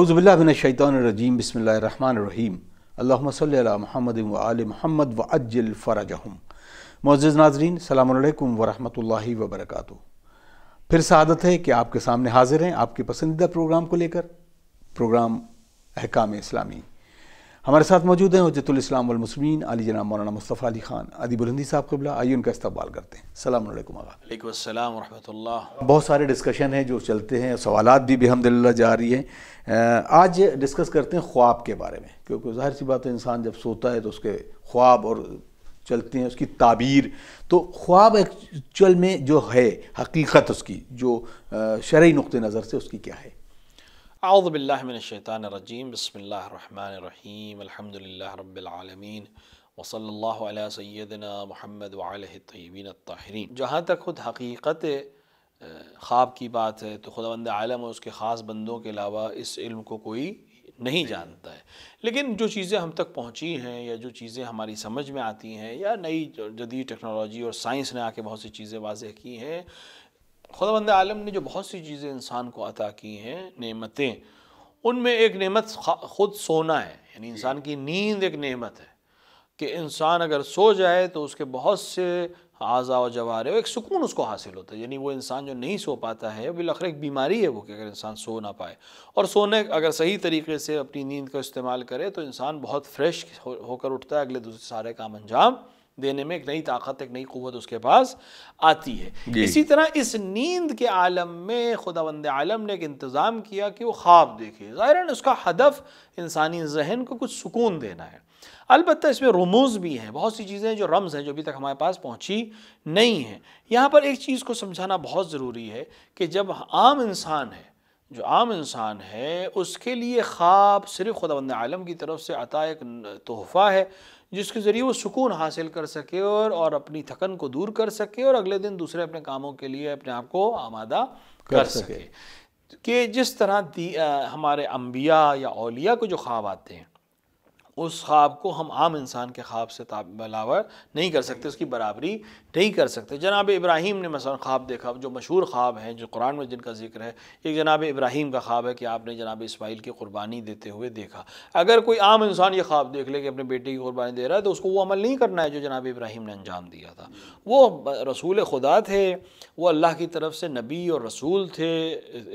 अज़बिल्लाशैतरजीम बसमीम अल्ला महमद वाल महमद व अज्जल मोज़ नाजरीन सलामकुम वरहि वबरक फिर सदत है कि आपके सामने हाजिर हैं आपके पसंदीदा प्रोग्राम को लेकर प्रोग्राम अहकाम इस्लामी हमारे साथ मौजूद हैं हजतुल्स्लाम मुसलमिन अली जना मौलाना मुस्तफ़ा अली खान अदी बुलंदी साहब कबला आइए उनका इस्तेवाल करते हैं सलाम वालेकुम वरहमतुल्ला बहुत सारे डिस्कशन हैं जो चलते हैं सवाल भी बेहमदिल्ला रही हैं आज डिस्कस करते हैं ख्वाब के बारे में क्योंकि जाहिर सी बात है इंसान जब सोता है तो उसके ख्वाब और चलते हैं उसकी ताबीर तो ख्वाब एक्चुअल में जो है हकीकत उसकी जो शर्य नुक़ नज़र से उसकी क्या है आउदबिल्लिनशैतानरजीम बसमीम अलहमदिल्लाबीआलमीन वसल्ला सैदना महमद वालतबीन ताहरीन जहाँ तक खुद हकीकत ख्वाब की बात है तो खुदावंद आलम और उसके ख़ास बंदों के अलावा इस इल्म को कोई नहीं जानता है लेकिन जो चीज़ें हम तक पहुंची हैं या जो चीज़ें हमारी समझ में आती हैं या नई जदीद टेक्नोलॉजी और साइंस ने आके बहुत सी चीज़ें वाजह की हैं खुदावंद आलम ने जो बहुत सी चीज़ें इंसान को अता की हैं नेमतें उनमें एक नेमत ख़ुद सोना है यानी इंसान की नींद एक नेमत है कि इंसान अगर सो जाए तो उसके बहुत से आज़ा व जवार एक सुकून उसको हासिल होता है यानी वो इंसान जो नहीं सो पाता है बिलखर एक बीमारी है वो कि अगर इंसान सो ना पाए और सोने अगर सही तरीके से अपनी नींद का इस्तेमाल करे तो इंसान बहुत फ्रेश होकर उठता है अगले दूसरे सारे काम अंजाम देने में एक नई ताकत एक नई कुत उसके पास आती है इसी तरह इस नींद के आलम में खुदा बंद आलम ने एक इंतज़ाम किया कि वो ख्वाब देखे ज़ाहिर उसका हदफ इंसानी जहन को कुछ सुकून देना है अलबत् इसमें रमूज भी हैं बहुत सी चीज़ें जो रम्स हैं जो अभी तक हमारे पास पहुँची नहीं हैं यहाँ पर एक चीज़ को समझाना बहुत ज़रूरी है कि जब आम इंसान है जो आम इंसान है उसके लिए ख्वाब सिर्फ खुदा आलम की तरफ से अता एक तोहफ़ा है जिसके ज़रिए वो सुकून हासिल कर सके और और अपनी थकन को दूर कर सके और अगले दिन दूसरे अपने कामों के लिए अपने आप को आमादा कर, कर सके कि जिस तरह आ, हमारे अम्बिया या अलिया को जो ख्वाब आते हैं उस ख्वाब को हम आम इंसान के ख्वाब से बलावर नहीं कर सकते उसकी बराबरी नहीं कर सकते जनाब इब्राहिम ने मसा ख्वाब देखा जो मशहूर ख्वाब हैं जो कुरान में जिनका जिक्र है एक जनाब इब्राहिम का ख्वाब है कि आपने जनाब इसमाइल की कुर्बानी देते हुए देखा अगर कोई आम इंसान ये ख्वाब देख ले कि अपने बेटे की कुर्बानी दे रहा है तो उसको वो अमल नहीं करना है जो जनाब इब्राहिम ने अंजाम दिया था वो रसूल खुदा थे वो अल्लाह की तरफ से नबी और रसूल थे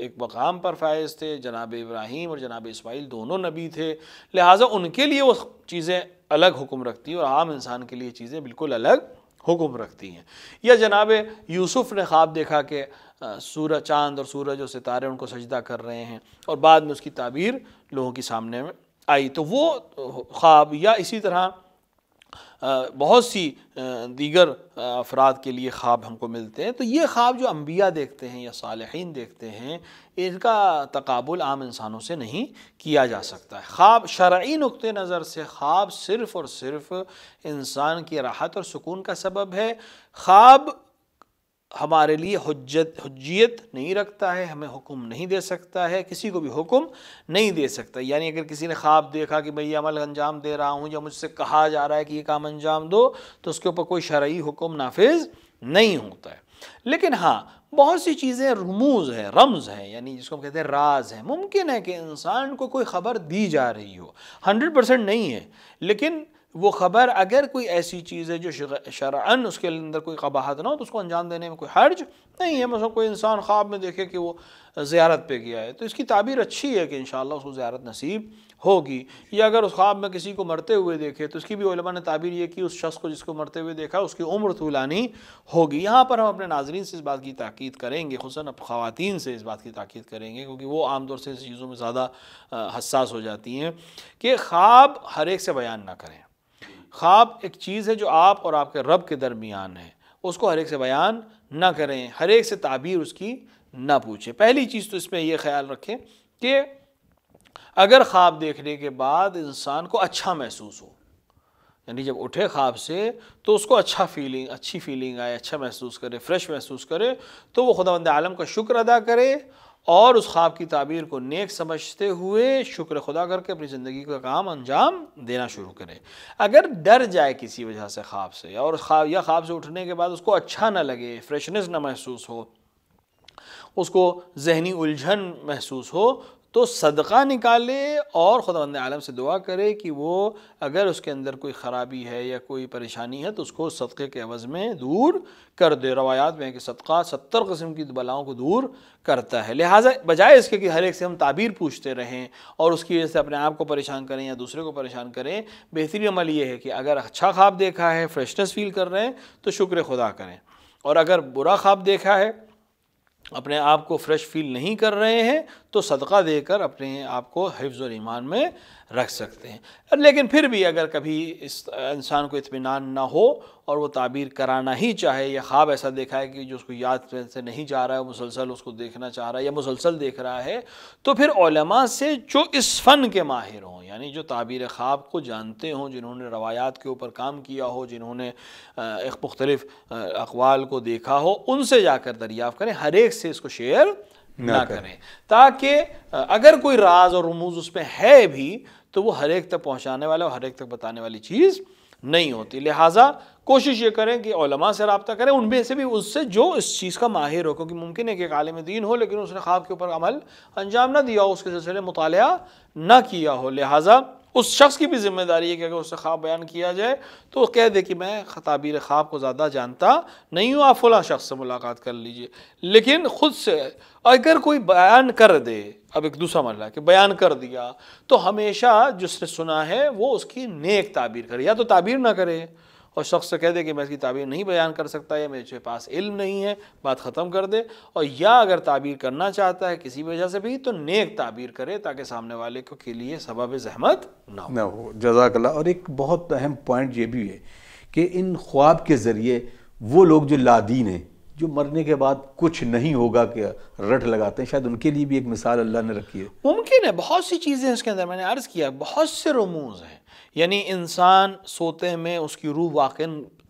एक मकाम पर फायज़ थे जनाब इब्राहिम और जनाब इसमाइल दोनों नबी थे लिहाजा उनके लिए वो चीज़ें अलग हुक्म रखती हैं और आम इंसान के लिए चीज़ें बिल्कुल अलग हुक्म रखती हैं या जनाब यूसुफ़ ने ख्वाब देखा कि सूरज चांद और सूरज और सितारे उनको सजदा कर रहे हैं और बाद में उसकी ताबीर लोगों के सामने में आई तो वो ख्वाब या इसी तरह बहुत सी दीगर अफराद के लिए ख्वाब हमको मिलते हैं तो ये ख्वाब जो अम्बिया देखते हैं या सालहीन देखते हैं इनका तकबुल आम इंसानों से नहीं किया जा सकता है ख्वाब शर्य नुक़ नज़र से ख्वाब सिर्फ़ और सिर्फ़ इंसान की राहत और सुकून का सबब है ख्वाब हमारे लिए हजत हजियत नहीं रखता है हमें हुक्म नहीं दे सकता है किसी को भी हुक्म नहीं दे सकता यानी अगर किसी ने ख्वाब देखा कि मैं ये अमल अंजाम दे रहा हूँ या मुझसे कहा जा रहा है कि ये काम अंजाम दो तो उसके ऊपर कोई शरयी हुक्म नाफिज नहीं होता है लेकिन हाँ बहुत सी चीज़ें रमूज हैं रम्ज हैं यानी जिसको हम कहते हैं राज हैं मुमकिन है कि इंसान को कोई ख़बर दी जा रही हो हंड्रेड परसेंट नहीं है लेकिन वो ख़बर अगर कोई ऐसी चीज़ है जो शरा उसके अंदर कोई कबाहत ना हो तो उसको अंजाम देने में कोई हर्ज नहीं है मतलब कोई इंसान ख्वाब में देखे कि वो ज़्यारत पे गया है तो इसकी ताबीर अच्छी है कि इन उसको ज़्यारत नसीब होगी या अगर उस ख्वाब में किसी को मरते हुए देखे तो उसकी भी ओलमा ने ताबीर ये कि उस शख्स को जिसको मरते हुए देखा उसकी उम्र तूलानी होगी यहाँ पर हम अपने नाजरन से इस बात की ताक़द करेंगे खुसन अब ख़वान से इस बात की ताक़द करेंगे क्योंकि वो आमतौर से चीज़ों में ज़्यादा हसास हो जाती हैं कि ख्वाब हर एक से बयान ना करें ख्वाब एक चीज़ है जो आप और आपके रब के दरमियान है उसको हर एक से बयान ना करें हर एक से ताबीर उसकी ना पूछें पहली चीज़ तो इसमें यह ख्याल रखें कि अगर ख्वाब देखने के बाद इंसान को अच्छा महसूस हो यानी जब उठे ख्वाब से तो उसको अच्छा फीलिंग अच्छी फीलिंग आए अच्छा महसूस करे फ्रेश महसूस करे तो वो खुदा आलम का शुक्र अदा करे और उस ख्वाब की ताबीर को नेक समझते हुए शुक्र खुदा करके अपनी ज़िंदगी का काम अंजाम देना शुरू करें अगर डर जाए किसी वजह से ख्वाब से और ख्वाब या ख्वाब से उठने के बाद उसको अच्छा ना लगे फ्रेशनेस ना महसूस हो उसको जहनी उलझन महसूस हो तो सदका निकाले और बंद आलम से दुआ करे कि वो अगर उसके अंदर कोई ख़राबी है या कोई परेशानी है तो उसको सदक़े के अवज़ में दूर कर दे रवायात में कि सदका सत्तर कस्म की बलाओं को दूर करता है लिहाजा बजाय इसके कि हर एक से हम ताबीर पूछते रहें और उसकी वजह से अपने आप को परेशान करें या दूसरे को परेशान करें बेहतरीन अमल ये है कि अगर अच्छा ख्वाब देखा है फ्रेशनेस फील कर रहे हैं तो शुक्र खुदा करें और अगर बुरा ख्वाब देखा है अपने आप को फ्रेश फील नहीं कर रहे हैं तो सदका देकर अपने आप को हिफ्ज़ और ईमान में रख सकते हैं लेकिन फिर भी अगर कभी इस इंसान को इतमान ना हो और वो ताबीर कराना ही चाहे या ख्वाब ऐसा देखा है कि जो उसको याद से नहीं जा रहा है मुसलसल उसको देखना चाह रहा है या मुसलसल देख रहा है तो फिर ओलमा से जो इस फ़न के माहिर हों यानी जो ताबीर ख्वाब को जानते हों जिन्होंने रवायात के ऊपर काम किया हो जिन्होंने एक मुख्तलिफ़ अकवाल को देखा हो उनसे जाकर दरियाफ़ करें हर एक से इसको शेयर ना करें ताकि अगर कोई राज और रमूज उसमें है भी तो वो हर एक तक पहुँचाने वाला और हर एक तक बताने वाली चीज़ नहीं होती लिहाजा कोशिश ये करें कि ओलमा से रबता करें उनमें से भी उससे जो इस चीज़ का माहिर हो क्योंकि मुमकिन है कि आलम दीन हो लेकिन उसने ख्वाब के ऊपर अमल अंजाम ना दिया हो उसके सिलसिले मुताल ना किया हो लिहाजा उस शख्स की भी जिम्मेदारी है कि अगर उससे ख्वाब बयान किया जाए तो कह दे कि मैं ख़ताबीर ख्वाब को ज़्यादा जानता नहीं हूँ आप फला शख्स से मुलाकात कर लीजिए लेकिन ख़ुद से अगर कोई बयान कर दे अब एक दूसरा मरला कि बयान कर दिया तो हमेशा जिसने सुना है वो उसकी नेक ताबीर करे या तो ताबीर ना करे और शख्स से तो कह दे कि मैं इसकी ताबीर नहीं बयान कर सकता या मेरे पास इल्म नहीं है बात ख़त्म कर दे और या अगर ताबीर करना चाहता है किसी वजह से भी तो नेक ताबीर करे ताकि सामने वाले को के लिए सबाब जहमत ना हो, ना हो जजाकला और एक बहुत अहम पॉइंट ये भी है कि इन ख्वाब के ज़रिए वो लोग जो लादीन हैं जो मरने के बाद कुछ नहीं होगा कि रट लगाते हैं शायद उनके लिए भी एक मिसाल अल्लाह ने रखी है मुमकिन है बहुत सी चीज़ें इसके अंदर मैंने अर्ज़ किया बहुत से रमूज हैं यानी इंसान सोते में उसकी रूह वाकई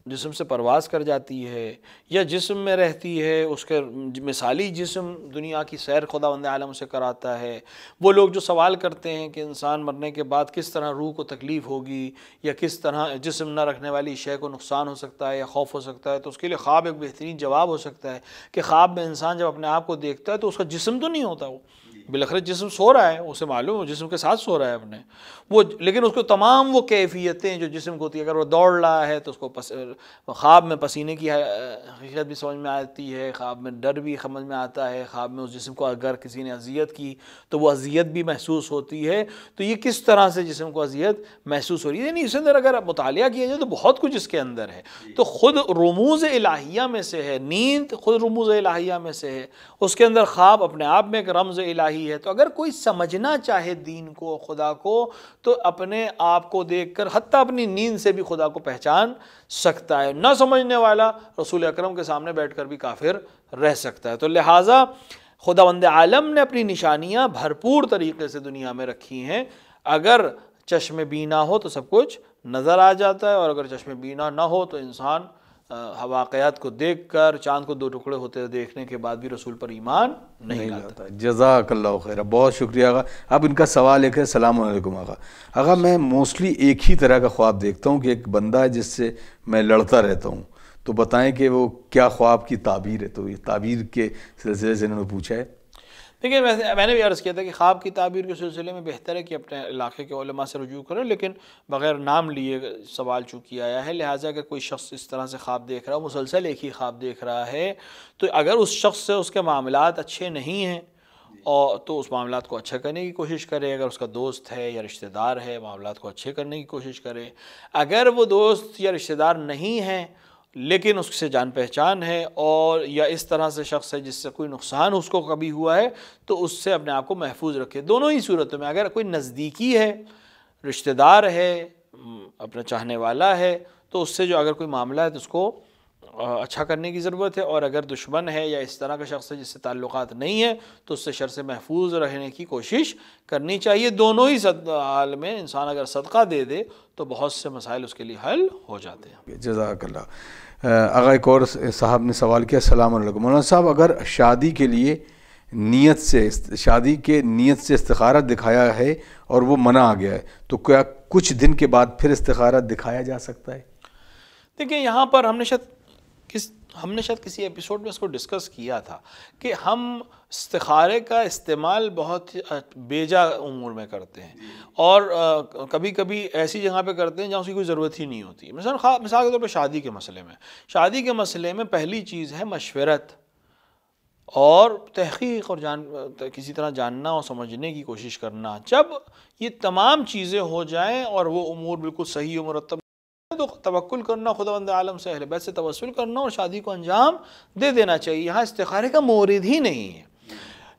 जिसम से परवाज़ कर जाती है या जिसम में रहती है उसके मिसाली जिसम दुनिया की सैर खुदा बंद आलम से कराता है वो लोग जो सवाल करते हैं कि इंसान मरने के बाद किस तरह रूह को तकलीफ़ होगी या किस तरह जिसम न रखने वाली शय को नुकसान हो सकता है या खौफ हो सकता है तो उसके लिए ख्वाब एक बेहतरीन जवाब हो सकता है कि ख्वाब में इंसान जब अपने आप को देखता है तो उसका जिसम तो नहीं होता वो बिलखरत जिसम सो रहा है उसे मालूम है जिसम के साथ सो रहा है अपने वो लेकिन उसको तमाम वो कैफियतें जो जिसम को होती है अगर वो दौड़ रहा है तो उसको पस, ख्वाब में पसीने की हकीकत भी समझ में आती है ख्वाब में डर भी समझ में आता है ख्वाब में उस जिसम को अगर किसी ने अजियत की तो वह अजियत भी महसूस होती है तो ये किस तरह से जिसम को अजियत महसूस हो रही है यानी इसके अंदर अगर मुताल किया जाए तो बहुत कुछ इसके अंदर है तो ख़ुद रमूज़ इलाहिया में से है नींद खुद रमूज़ इलाहिया में से है उसके अंदर ख्वाब अपने आप में एक रमज़ इलाही ही है तो अगर कोई समझना चाहे दीन को खुदा को तो अपने आप को देख कर हती अपनी नींद से भी खुदा को पहचान सकता है ना समझने वाला रसूल अक्रम के सामने बैठ कर भी काफिर रह सकता है तो लिहाजा खुदा वंद आलम ने अपनी निशानियाँ भरपूर तरीके से दुनिया में रखी हैं अगर चश्मे बीना हो तो सब कुछ नज़र आ जाता है और अगर चश्मे बीना ना हो तो इंसान हवाकयात को देख कर चांद को दो टुकड़े होते देखने के बाद भी रसूल पर ईमान नहीं, नहीं लाता जजाकल्ला खैर बहुत शुक्रिया आगा अब इनका सवाल एक है सलाम आगा आगा मैं मोस्टली एक ही तरह का ख्वाब देखता हूँ कि एक बंदा है जिससे मैं लड़ता रहता हूँ तो बताएं कि वो क्या ख्वाब की ताबीर है तो ये ताबीर के सिलसिले से इन्होंने पूछा है देखिए वैसे मैंने भी अर्ज़ किया था कि ख्वाब की ताबीर के सिलसिले में बेहतर है कि अपने इलाके के उलमा से रजू करें लेकिन बग़ैर नाम लिए सवाल चूँकि आया है लिहाजा अगर कोई शख्स इस तरह से ख्वाब देख रहा हो मुसलसल एक ही ख्वाब देख रहा है तो अगर उस शख्स से उसके मामला अच्छे नहीं हैं और तो उस मामला को अच्छा करने की कोशिश करे अगर उसका दोस्त है या रिश्तेदार है मामला को अच्छे करने की कोशिश करे अगर वो दोस्त या रिश्तेदार नहीं हैं लेकिन उससे जान पहचान है और या इस तरह से शख्स है जिससे कोई नुकसान उसको कभी हुआ है तो उससे अपने आप को महफूज रखे दोनों ही सूरतों में अगर कोई नज़दीकी है रिश्तेदार है अपना चाहने वाला है तो उससे जो अगर कोई मामला है तो उसको अच्छा करने की ज़रूरत है और अगर दुश्मन है या इस तरह का शख्स है जिससे ताल्लुकात नहीं है तो उससे शर से महफूज रहने की कोशिश करनी चाहिए दोनों ही हाल में इंसान अगर सदका दे दे तो बहुत से मसाइल उसके लिए हल हो जाते हैं जजाकल्ला आगा एक और साहब ने सवाल किया सलाम मौलाना साहब अगर शादी के लिए नीयत से शादी के नीयत से इस्तारा दिखाया है और वो मना आ गया है तो क्या कुछ दिन के बाद फिर इस्तारा दिखाया जा सकता है देखिए यहाँ पर हमने शायद किस हमने शायद किसी एपिसोड में इसको डिस्कस किया था कि हम इस्तारे का इस्तेमाल बहुत बेजा उमूर में करते हैं और आ, कभी कभी ऐसी जगह पे करते हैं जहाँ उसकी कोई ज़रूरत ही नहीं होती मिसाल खा मिसाल के तौर पर शादी के मसले में शादी के मसले में पहली चीज़ है मशवरत और तहकीक और जान किसी तरह जानना और समझने की कोशिश करना जब ये तमाम चीज़ें हो जाएँ और वो उमूर बिल्कुल सही उम्र तवक्ल करना खुदावंद आलम से अहल बैत से तवसल करना और शादी को अंजाम दे देना चाहिए यहाँ इस्तारे का मोरद ही नहीं है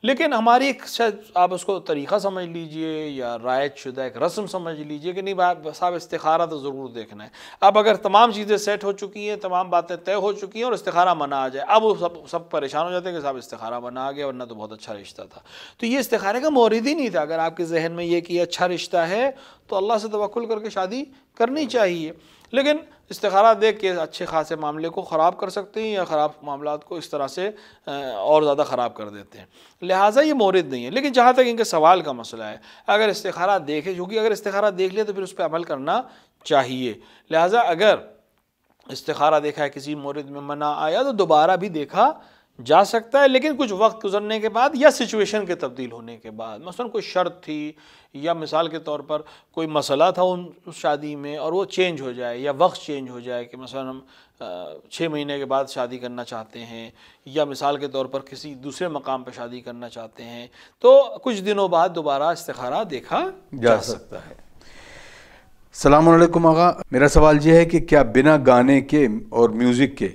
लेकिन हमारी एक शायद आप उसको तरीक़ा समझ लीजिए या रायत शुदा एक रस्म समझ लीजिए कि नहीं साहब इस्तारा तो ज़रूर देखना है अब अगर तमाम चीज़ें सेट हो चुकी हैं तमाम बातें तय हो चुकी हैं और इस्तारा मना आ जाए अब वो सब सब परेशान हो जाते हैं कि साहब इस्तारा मना आ गया वरना तो बहुत अच्छा रिश्ता था तो ये इस्तारे का मोरद ही नहीं था अगर आपके जहन में ये कि अच्छा रिश्ता है तो अल्लाह से तवक्ल करके शादी करनी चाहिए लेकिन इस्तारा दे के अच्छे खासे मामले को ख़राब कर सकते हैं या ख़राब मामला को इस तरह से और ज़्यादा ख़राब कर देते हैं लिहाजा ये मोरद नहीं है लेकिन जहाँ तक इनके सवाल का मसला है अगर इस्तारा देखे क्योंकि अगर इस्तारा देख लें तो फिर उस पर अमल करना चाहिए लिहाजा अगर इस्तारा देखा है किसी मोरद में मना आया तो दोबारा भी देखा जा सकता है लेकिन कुछ वक्त गुजरने के बाद या सिचुएशन के तब्दील होने के बाद मसलन कोई शर्त थी या मिसाल के तौर पर कोई मसला था उन उस शादी में और वो चेंज हो जाए या वक्त चेंज हो जाए कि मसलन हम छः महीने के बाद शादी करना चाहते हैं या मिसाल के तौर पर किसी दूसरे मकाम पर शादी करना चाहते हैं तो कुछ दिनों बाद दोबारा इस्तारा देखा जा, जा सकता है सलामकुम आगा मेरा सवाल यह है कि क्या बिना गाने के और म्यूज़िक के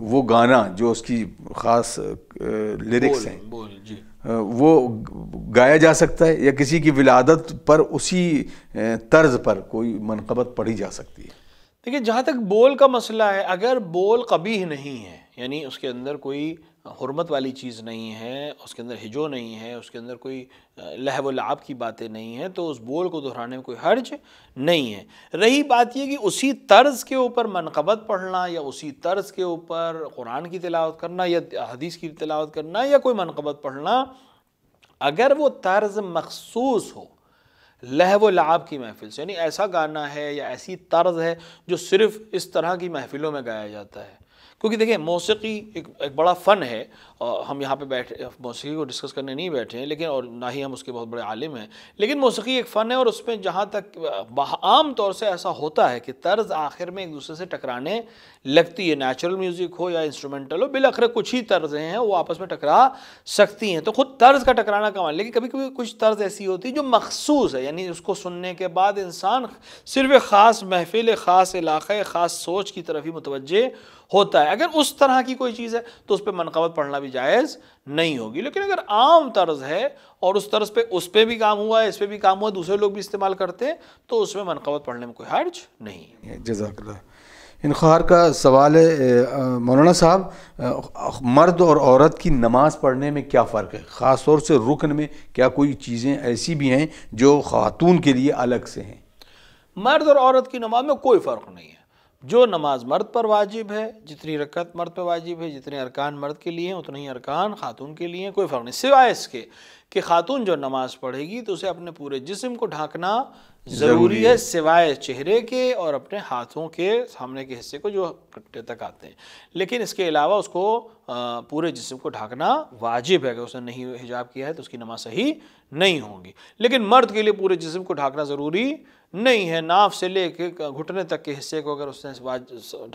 वो गाना जो उसकी ख़ास लिरिक्स हैं वो गाया जा सकता है या किसी की विलादत पर उसी तर्ज पर कोई मनकबत पढ़ी जा सकती है देखिए जहाँ तक बोल का मसला है अगर बोल कभी ही नहीं है यानी उसके अंदर कोई हरमत वाली चीज़ नहीं है उसके अंदर हिजो नहीं है उसके अंदर कोई लहव लाभ की बातें नहीं हैं तो उस बोल को दोहराने में कोई हर्ज नहीं है रही बात यह कि उसी तर्ज के ऊपर मनकबत पढ़ना या उसी तर्ज के ऊपर कुरान की तिलावत करना या हदीस की तिलावत करना या कोई मनकबत पढ़ना अगर वो तर्ज मखसूस हो लहव लाभ की महफिल से यानी ऐसा गाना है या ऐसी तर्ज है जो सिर्फ़ इस तरह की महफिलों में गाया जाता है क्योंकि देखिए मौसीकी एक, एक बड़ा फ़न है और हम यहाँ पे बैठे मौसीकी को डिस्कस करने नहीं बैठे हैं लेकिन और ना ही हम उसके बहुत बड़े आलिम हैं लेकिन मौसीकी एक फ़न है और उसमें जहाँ तक आम तौर से ऐसा होता है कि तर्ज आखिर में एक दूसरे से टकराने लगती है नेचुरल म्यूज़िक हो या इंस्ट्रूमेंटल हो बिलखर कुछ ही तर्जें हैं वो आपस में टकरा सकती हैं तो खुद तर्ज का टकराना कमाल लेकिन कभी कभी कुछ तर्ज ऐसी होती है जो मखसूस है यानी उसको सुनने के बाद इंसान सिर्फ एक ख़ास महफिल ख़ास इलाक़े ख़ास सोच की तरफ ही मुतवजह होता है अगर उस तरह की कोई चीज़ है तो उस पर मनकबत पढ़ना भी भी जायज़ नहीं होगी लेकिन अगर आम तर्ज है और उस तर्ज पे उस पर भी काम हुआ है इस पर भी काम हुआ दूसरे लोग भी इस्तेमाल करते हैं तो उसमें मनकबत पढ़ने में कोई हर्ज नहीं है इनखार का सवाल है मौलाना साहब मर्द और औरत की नमाज़ पढ़ने में क्या फ़र्क है ख़ास तौर से रुकन में क्या कोई चीज़ें ऐसी भी हैं जो ख़ातून के लिए अलग से हैं मर्द और औरत की नमाज में कोई फ़र्क नहीं है जो नमाज मर्द पर वाजिब है जितनी रकत मर्द पर वाजिब है जितने अरकान मर्द के लिए हैं उतने ही अरकान खातून के लिए कोई फ़र्क नहीं सिवाय इसके कि खातून जो नमाज पढ़ेगी तो उसे अपने पूरे जिस्म को ढांकना ज़रूरी है सिवाय चेहरे के और अपने हाथों के सामने के हिस्से को जो कट्टे तक आते हैं लेकिन इसके अलावा उसको पूरे जिस्म को ढांकना वाजिब है अगर उसने नहीं हिजाब किया है तो उसकी नमाज सही नहीं होगी लेकिन मर्द के लिए पूरे जिस्म को ढांकना ज़रूरी नहीं है नाफ से ले के घुटने तक के हिस्से को अगर उसने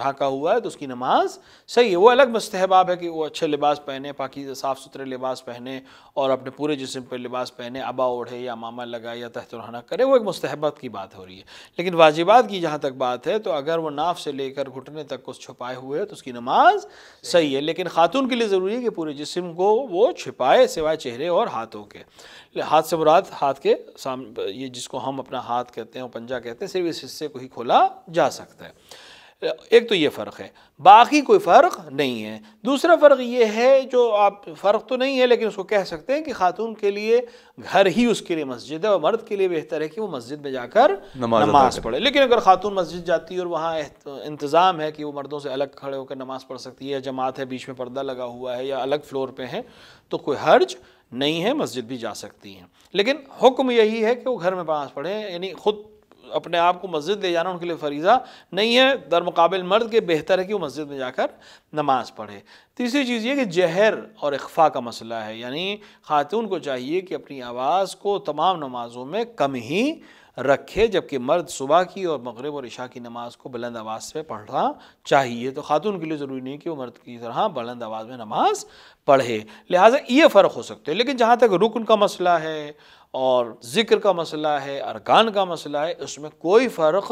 ढाका हुआ है तो उसकी नमाज सही है वो अलग मस्तहबाब है कि वो अच्छे लिबास पहने पाकि साफ़ सुथरे लिबास पहने और अपने पूरे जिसम पर लिबास पहने आबा ओढ़े या मामा लगाए या तहतराना करे वो एक मुस्तहबत की बात हो रही है लेकिन वाजिबात की जहाँ तक बात है तो अगर वो नाफ से लेकर घुटने तक कुछ छुपाए हुए है तो उसकी नमाज सही है लेकिन खातून के लिए ज़रूरी है कि पूरे जिसम को वो छुपाए सिवाय चेहरे और हाथों के हाथ से मुराद हाथ के सामने ये जिसको हम अपना हाथ कहते हैं और पंजा कहते हैं सिर्फ इस हिस्से को ही खोला जा सकता है एक तो ये फ़र्क है बाकी कोई फ़र्क नहीं है दूसरा फ़र्क ये है जो आप फ़र्क तो नहीं है लेकिन उसको कह सकते हैं कि खातून के लिए घर ही उसके लिए मस्जिद है और मर्द के लिए बेहतर है कि वो मस्जिद में जाकर नमाज, नमाज पढ़े लेकिन अगर खातून मस्जिद जाती है और वहाँ इंतज़ाम है कि वो मर्दों से अलग खड़े होकर नमाज पढ़ सकती है या जमात है बीच में पर्दा लगा हुआ है या अलग फ्लोर पर है तो कोई हर्ज नहीं है मस्जिद भी जा सकती हैं लेकिन हुक्म यही है कि वो घर में नमाज पढ़ें यानी ख़ुद अपने आप को मस्जिद ले जाना उनके लिए फरीज़ा नहीं है दर मुकाबिल मर्द के बेहतर है कि वो मस्जिद में जाकर नमाज़ पढ़े तीसरी चीज़ ये कि जहर और इख्फा का मसला है यानी ख़ातून को चाहिए कि अपनी आवाज़ को तमाम नमाज़ों में कम ही रखे जबकि मर्द सुबह की और मगरब और इशा की नमाज को बुलंद आवाज़ से पढ़ना चाहिए तो खातून के लिए ज़रूरी नहीं कि वो मर्द की तरह बुलंद आवाज़ में नमाज पढ़े लिहाजा ये फ़र्क हो सकते हैं लेकिन जहाँ तक रुकन का मसला है और ज़िक्र का मसला है अरकान का मसला है उसमें कोई फ़र्क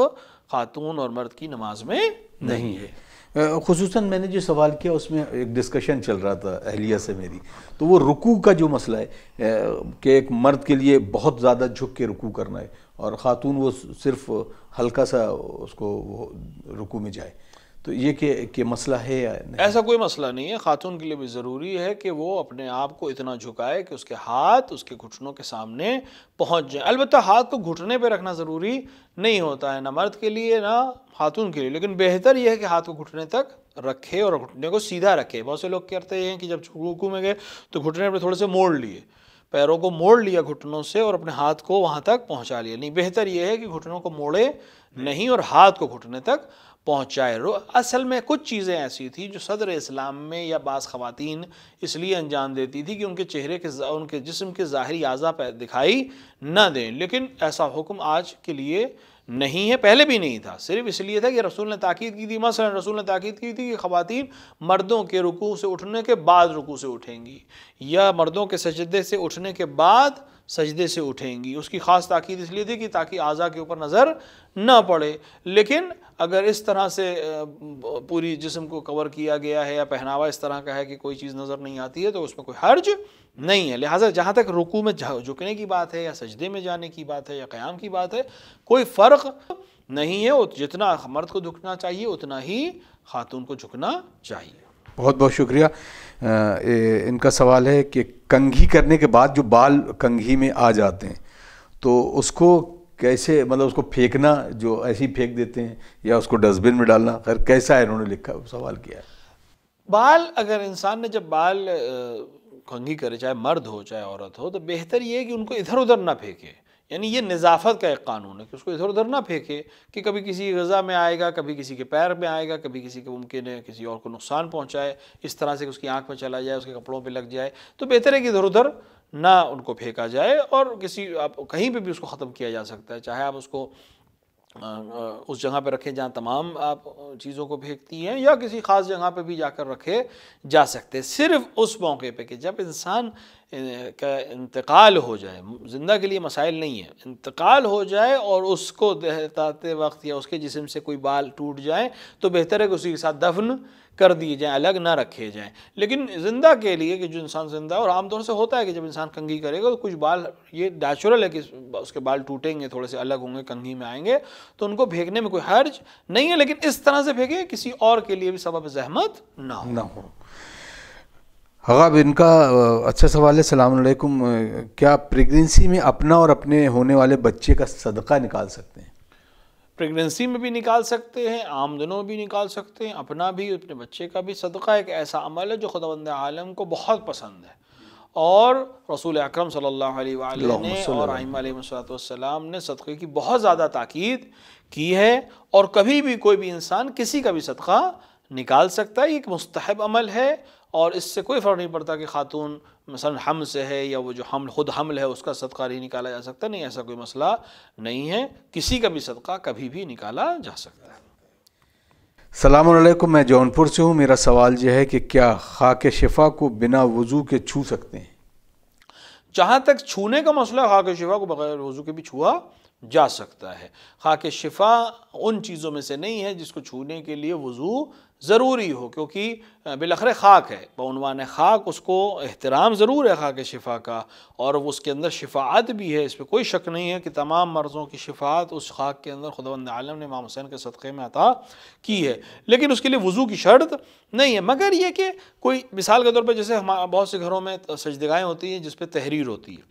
खातून और मर्द की नमाज में नहीं है खसूस मैंने जो सवाल किया उसमें एक डिस्कशन चल रहा था अहलिया से मेरी तो वो रुकू का जो मसला है कि एक मर्द के लिए बहुत ज़्यादा झुक के रुकू करना है और ख़ातून वो सिर्फ हल्का सा उसको वो रुकू में जाए तो ये के, के मसला है या नहीं? ऐसा कोई मसला नहीं है खातून के लिए भी ज़रूरी है कि वो अपने आप को इतना झुकाए कि उसके हाथ उसके घुटनों के सामने पहुंच जाए अलबत्त हाथ को घुटने पे रखना ज़रूरी नहीं होता है ना मर्द के लिए ना खातून के लिए लेकिन बेहतर यह है कि हाथ को घुटने तक रखे और घुटने को सीधा रखे बहुत से लोग करते हैं कि जब रुकू में गए तो घुटने पर थोड़े से मोड़ लिए पैरों को मोड़ लिया घुटनों से और अपने हाथ को वहाँ तक पहुँचा लिया नहीं बेहतर यह है कि घुटनों को मोड़े नहीं और हाथ को घुटने तक पहुँचाए असल में कुछ चीज़ें ऐसी थी जो सदर इस्लाम में या बास ख़वातीन इसलिए अंजाम देती थी कि उनके चेहरे के उनके जिसम के ज़ाहरी आज़ा पर दिखाई ना दें लेकिन ऐसा हुक्म आज के लिए नहीं है पहले भी नहीं था सिर्फ इसलिए था कि रसूल ने ताक़ीद की थी मसलन रसूल ने ताक़ीद की थी कि ख़वातीन मर्दों के रुकू से उठने के बाद रुकू से उठेंगी या मर्दों के सजदे से उठने के बाद सजदे से उठेंगी उसकी ख़ास ताकीद इसलिए थी कि ताकि आज़ा के ऊपर नज़र ना पड़े लेकिन अगर इस तरह से पूरी जिस्म को कवर किया गया है या पहनावा इस तरह का है कि कोई चीज़ नज़र नहीं आती है तो उसमें कोई हर्ज नहीं है लिहाजा जहाँ तक रुकू में झुकने की बात है या सजदे में जाने की बात है या क़्याम की बात है कोई फ़र्क नहीं है जितना मर्द को झुकना चाहिए उतना ही खातून को झुकना चाहिए बहुत बहुत शुक्रिया ए, इनका सवाल है कि कंघी करने के बाद जो बाल कंघी में आ जाते हैं तो उसको कैसे मतलब उसको फेंकना जो ऐसे ही फेंक देते हैं या उसको डस्टबिन में डालना खैर कैसा है इन्होंने लिखा सवाल किया है बाल अगर इंसान ने जब बाल कंघी करे चाहे मर्द हो चाहे औरत हो तो बेहतर ये है कि उनको इधर उधर ना फेंके यानी ये नज़ाफत का एक कानून है कि उसको इधर उधर ना फेंके कि कभी किसी की गज़ा में आएगा कभी किसी के पैर में आएगा कभी किसी के मुमकिन है किसी और को नुकसान पहुँचाए इस तरह से उसकी आँख में चला जाए उसके कपड़ों पर लग जाए तो बेहतर है कि इधर उधर ना उनको फेंका जाए और किसी आप कहीं पर भी उसको ख़त्म किया जा सकता है चाहे आप उसको उस जगह पर रखें जहाँ तमाम आप चीज़ों को फेंकती हैं या किसी ख़ास जगह पर भी जाकर रखे जा सकते सिर्फ उस मौके पर कि जब इंसान का इंतकाल हो जाए ज़िंदा के लिए मसाइल नहीं है इंतकाल हो जाए और उसको दहताते वक्त या उसके जिसम से कोई बाल टूट जाए तो बेहतर है कि उसी के साथ दफन कर दिए जाएँ अलग ना रखे जाएँ लेकिन ज़िंदा के लिए कि जो इंसान ज़िंदा और आमतौर से होता है कि जब इंसान कंघी करेगा तो कुछ बाल ये नेचुरल है कि उसके बाल टूटेंगे थोड़े से अलग होंगे कंघी में आएंगे तो उनको फेंकने में कोई हर्ज नहीं है लेकिन इस तरह से फेंकें किसी और के लिए भी सबब जहमत ना हो ना हो हगाब इनका अच्छा सवाल है सलामकुम क्या प्रेगनेंसी में अपना और अपने होने वाले बच्चे का सदका निकाल सकते हैं प्रेगनेंसी में भी निकाल सकते हैं आमदनों भी निकाल सकते हैं अपना भी अपने बच्चे का भी सदका एक ऐसा अमल है जो बंद आलम को बहुत पसंद है और रसूल अक्रम सल्लल्लाहु ने सदक़े की बहुत ज़्यादा ताकीद की है और कभी भी कोई भी इंसान किसी का भी सदका निकाल सकता है एक मस्तहब अमल है और इससे कोई फ़र्क नहीं पड़ता कि खातून मसल हम से है या वो जो हम ख़ुद हमल है उसका सदका ही निकाला जा सकता नहीं ऐसा कोई मसला नहीं है किसी का भी सदका कभी भी निकाला जा सकता है सलामकुम मैं जौनपुर से हूँ मेरा सवाल यह है कि क्या खाक शिफा को बिना वज़ू के छू सकते हैं जहाँ तक छूने का मसला खाक शिफा को बगैर वज़ू के भी छुआ जा सकता है के शिफा उन चीज़ों में से नहीं है जिसको छूने के लिए वज़ू ज़रूरी हो क्योंकि बिलखर खाक है बनवान खाक उसको एहतराम ज़रूर है खाक शिफा का और उसके अंदर शिफात भी है इस पर कोई शक नहीं है कि तमाम मर्ज़ों की शिफात उस खाक के अंदर खुदबंद आलम ने माम हुसैन के सदक़े में अता की है लेकिन उसके लिए वज़ू की शर्त नहीं है मगर यह कि कोई मिसाल के तौर पर जैसे हम बहुत से घरों में सजदगाहें होती हैं जिस पर तहरीर होती है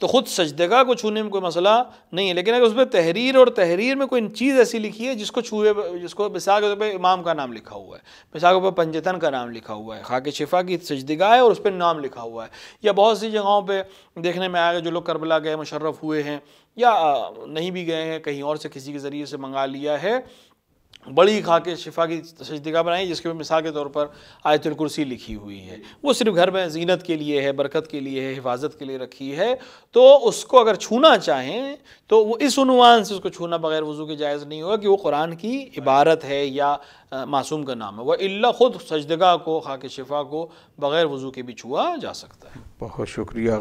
तो ख़ुद सजदगा को छूने में कोई मसला नहीं है लेकिन अगर उसमें तहरीर और तहरीर में कोई चीज़ ऐसी लिखी है जिसको छूए जिसको मिसाल के तौर पर इमाम का नाम लिखा हुआ है मिसाल के तौर पर पंजतन का नाम लिखा हुआ है खाके शिफा की सजदगा है और उस पर नाम लिखा हुआ है या बहुत सी जगहों पर देखने में आएगा जो लोग करबला गए मुशर्रफ हुए हैं या नहीं भी गए हैं कहीं और से किसी के ज़रिए से मंगा लिया है बड़ी खा के शिफा की सजदगा बनाई जिसके मिसाल के तौर पर आयतुल कुर्सी लिखी हुई है वो सिर्फ घर में जीनत के लिए है बरकत के लिए है हिफाजत के लिए रखी है तो उसको अगर छूना चाहें तो वो इस उनवान से उसको छूना बगैर वज़ू के जायज़ नहीं होगा कि वो कुरान की इबारत है या मासूम का नाम है वह अल्ला ख़ुद सजदगा को खा के शिफा को बग़ैर वज़ू के भी छुआ जा सकता है बहुत शुक्रिया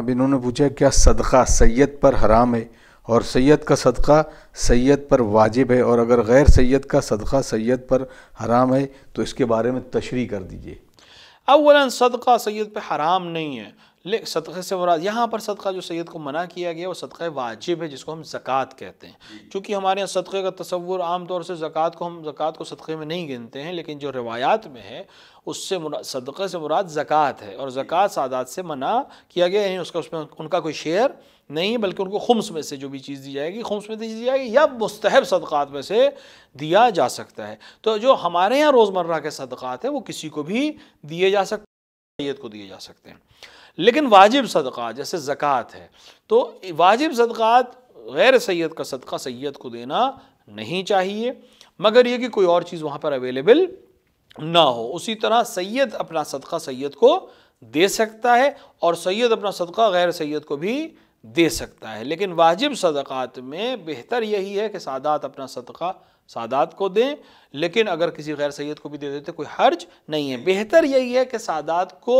अब इन्होंने पूछा क्या सदका सैयद पर हराम है और सैयद का सदका सैयद पर वाजिब है और अगर गैर सैयद का सदका सैयद पर हराम है तो इसके बारे में तशरी कर दीजिए अवला सदका सैयद पर हराम नहीं है ले सदक़े से मुराद यहाँ पर सदका जो सैयद को मना किया गया वो सदक़ वाजिब है जिसको हम ज़क़़त कहते हैं चूँकि हमारे यहाँ सदक़े का तस्वुर तौर से ज़क़़त को हम ज़क़़त को सदक़े में नहीं गिनते हैं लेकिन जो रवायात में है उससे सदक़े से मुराद ज़क़़त है और ज़क़़त सादात से मना किया गया है उसका उसमें उनका कोई शेयर नहीं बल्कि उनको खुम्स में से जो भी चीज़ दी जाएगी खुम्स में दी जाएगी या मुस्तहब सदक़ात में से दिया जा सकता है तो जो हमारे यहाँ रोज़मर्रा के सदक़ात हैं वो किसी को भी दिए जा सकते सैद को दिए जा सकते हैं लेकिन वाजिब सदक़ा जैसे ज़क़़त है तो वाजिब सदक़ात गैर सैद का सदका सैद को देना नहीं चाहिए मगर यह कि कोई और चीज़ वहाँ पर अवेलेबल ना हो उसी तरह सैयद अपना सदका सैद को दे सकता है और सैद अपना सदका गैर सैद को भी दे सकता है लेकिन वाजिब सदक़ात में बेहतर यही है कि सादात अपना सदका सादात को दें लेकिन अगर किसी गैर सैद को भी दे देते कोई हर्ज नहीं है बेहतर यही है कि सादात को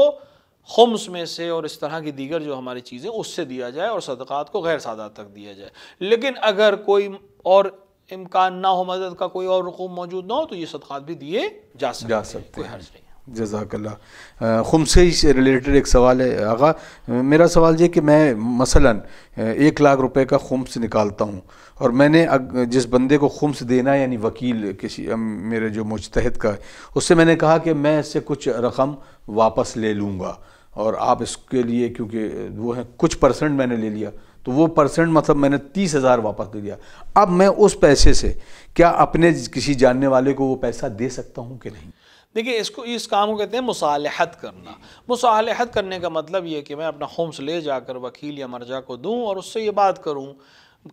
खम्स में से और इस तरह की दीगर जो हमारी चीज़ें उससे दिया जाए और सदक़ात को गैर सादात तक दिया जाए लेकिन अगर कोई और इम्कान ना हो मदद का कोई और रकूम मौजूद ना हो तो ये सदक़ात भी दिए जा सकते हैं हर्ज नहीं जजाकल्ला खुम से ही रिलेटेड एक सवाल है आगा मेरा सवाल ये कि मैं मसलन एक लाख रुपए का से निकालता हूँ और मैंने अग, जिस बंदे को से देना यानी वकील किसी मेरे जो मुश्तहद का है उससे मैंने कहा कि मैं इससे कुछ रकम वापस ले लूँगा और आप इसके लिए क्योंकि वो है कुछ परसेंट मैंने ले लिया तो वो परसेंट मतलब मैंने तीस हज़ार वापस दे दिया अब मैं उस पैसे से क्या अपने किसी जानने वाले को वो पैसा दे सकता हूँ कि नहीं देखिए इसको इस काम को कहते हैं मुसालहत करना मुसालहत करने का मतलब ये कि मैं अपना होम्स ले जाकर वकील या मर्जा को दूँ और उससे ये बात करूँ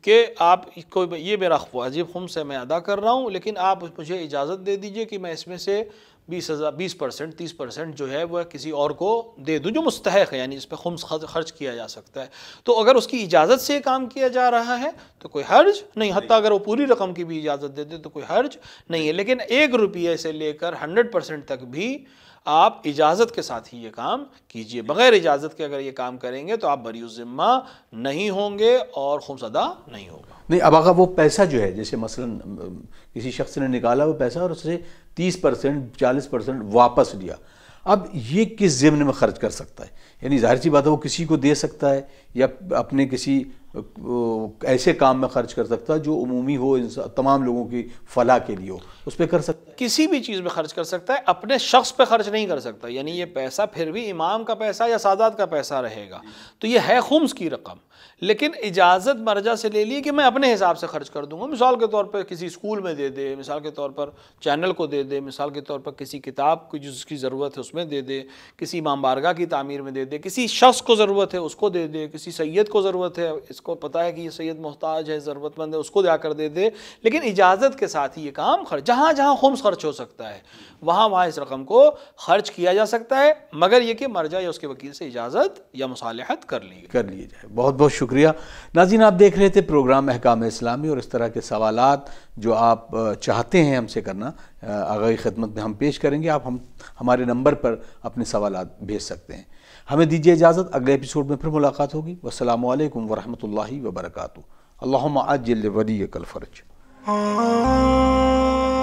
कि आप कोई ये मेरा वाजिब होम्स है मैं अदा कर रहा हूँ लेकिन आप मुझे इजाज़त दे दीजिए कि मैं इसमें से बीस हज़ार बीस परसेंट तीस परसेंट जो है वह किसी और को दे दूँ जो मुस्तक है यानी इस पर खुम खर्च किया जा सकता है तो अगर उसकी इजाज़त से काम किया जा रहा है तो कोई हर्ज नहीं हती अगर वो पूरी रकम की भी इजाज़त दे दे तो कोई हर्ज नहीं है लेकिन एक रुपये से लेकर हंड्रेड परसेंट तक भी आप इजाज़त के साथ ही ये काम कीजिए बग़ैर इजाज़त के अगर ये काम करेंगे तो आप बरी ज़िम्मा नहीं होंगे और खुमसदा नहीं होगा नहीं अब अगर वो पैसा जो है जैसे मसलन किसी शख्स ने निकाला वो पैसा और उससे तीस परसेंट चालीस परसेंट वापस लिया अब ये किस ज़िम्न में खर्च कर सकता है यानी जाहिर सी बात है वो किसी को दे सकता है या अपने किसी ऐसे काम में खर्च कर सकता है जो अमूमी हो तमाम लोगों की फलाह के लिए हो उस पर कर सकता है किसी भी चीज़ में खर्च कर सकता है अपने शख्स पे खर्च नहीं कर सकता यानी ये पैसा फिर भी इमाम का पैसा या सादात का पैसा रहेगा तो ये है खुम्स की रकम लेकिन इजाज़त मर्जा से ले ली कि मैं अपने हिसाब से खर्च कर दूंगा मिसाल के तौर पर किसी स्कूल में दे दे मिसाल के तौर पर चैनल को दे दे मिसाल के तौर पर किसी किताब की जिसकी ज़रूरत है उसमें दे दे किसी इमाम की तमीर में दे दे किसी शख्स को ज़रूरत है उसको दे दे किसी सैद को ज़रूरत है इसको पता है कि ये सैद मोहताज है ज़रूरतमंद है उसको जाकर दे दे लेकिन इजाज़त के साथ ही ये काम खर्च जहाँ जहाँ खुम्स खर्च हो सकता है वहाँ वहाँ इस रकम को खर्च किया जा सकता है मगर ये कि मर्जा या उसके वकील से इजाज़त या मसालहत कर ली कर लिए जाए बहुत बहुत शुक्रिया शुक्रिया नाजीन आप देख रहे थे प्रोग्राम अहकाम इस्लामी और इस तरह के सवाल जो आप चाहते हैं हमसे करना आगही खदमत में हम पेश करेंगे आप हम हमारे नंबर पर अपने सवाल भेज सकते हैं हमें दीजिए इजाज़त अगले एपिसोड में फिर मुलाकात होगी वालकम वरहमल वर्का वबरकू अल्लाम आज वली कल फ़र्ज़